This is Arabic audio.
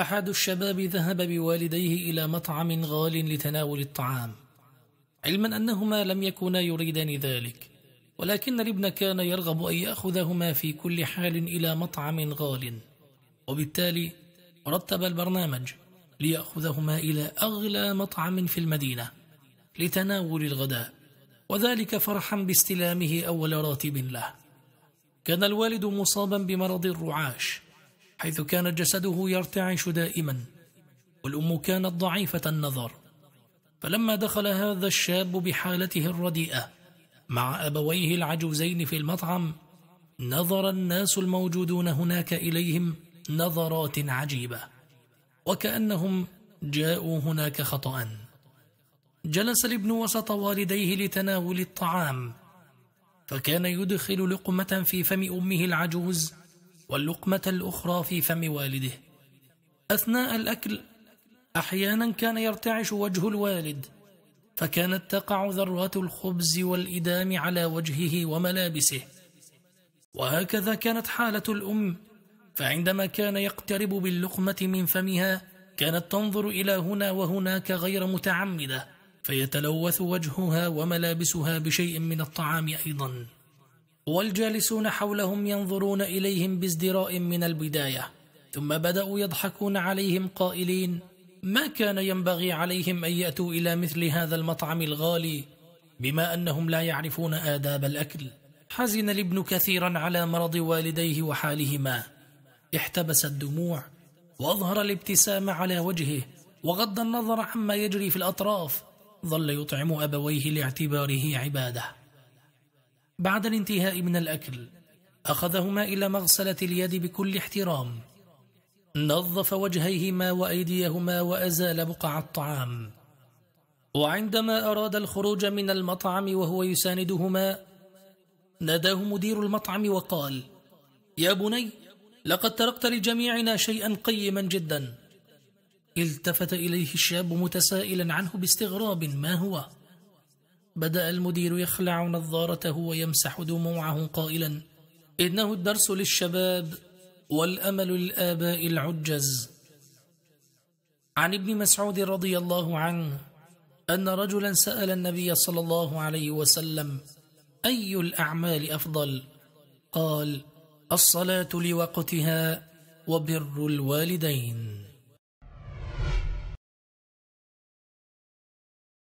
أحد الشباب ذهب بوالديه إلى مطعم غال لتناول الطعام علما أنهما لم يكونا يريدان ذلك ولكن الابن كان يرغب أن يأخذهما في كل حال إلى مطعم غال وبالتالي رتب البرنامج ليأخذهما إلى أغلى مطعم في المدينة لتناول الغداء وذلك فرحا باستلامه أول راتب له كان الوالد مصابا بمرض الرعاش حيث كان جسده يرتعش دائما والأم كانت ضعيفة النظر فلما دخل هذا الشاب بحالته الرديئة مع أبويه العجوزين في المطعم نظر الناس الموجودون هناك إليهم نظرات عجيبة وكأنهم جاءوا هناك خطأ جلس الابن وسط والديه لتناول الطعام فكان يدخل لقمة في فم أمه العجوز واللقمة الأخرى في فم والده أثناء الأكل أحيانا كان يرتعش وجه الوالد فكانت تقع ذرات الخبز والإدام على وجهه وملابسه وهكذا كانت حالة الأم فعندما كان يقترب باللقمة من فمها كانت تنظر إلى هنا وهناك غير متعمدة فيتلوث وجهها وملابسها بشيء من الطعام أيضاً والجالسون حولهم ينظرون إليهم بازدراء من البداية ثم بدأوا يضحكون عليهم قائلين ما كان ينبغي عليهم أن يأتوا إلى مثل هذا المطعم الغالي بما أنهم لا يعرفون آداب الأكل حزن الابن كثيرا على مرض والديه وحالهما احتبس الدموع وأظهر الابتسام على وجهه وغض النظر عما يجري في الأطراف ظل يطعم أبويه لاعتباره عباده بعد الانتهاء من الأكل أخذهما إلى مغسلة اليد بكل احترام نظف وجهيهما وأيديهما وأزال بقع الطعام وعندما أراد الخروج من المطعم وهو يساندهما ناداه مدير المطعم وقال يا بني لقد تركت لجميعنا شيئا قيما جدا التفت إليه الشاب متسائلا عنه باستغراب ما هو؟ بدأ المدير يخلع نظارته ويمسح دموعه قائلا إنه الدرس للشباب والأمل للاباء العجز عن ابن مسعود رضي الله عنه أن رجلا سأل النبي صلى الله عليه وسلم أي الأعمال أفضل؟ قال الصلاة لوقتها وبر الوالدين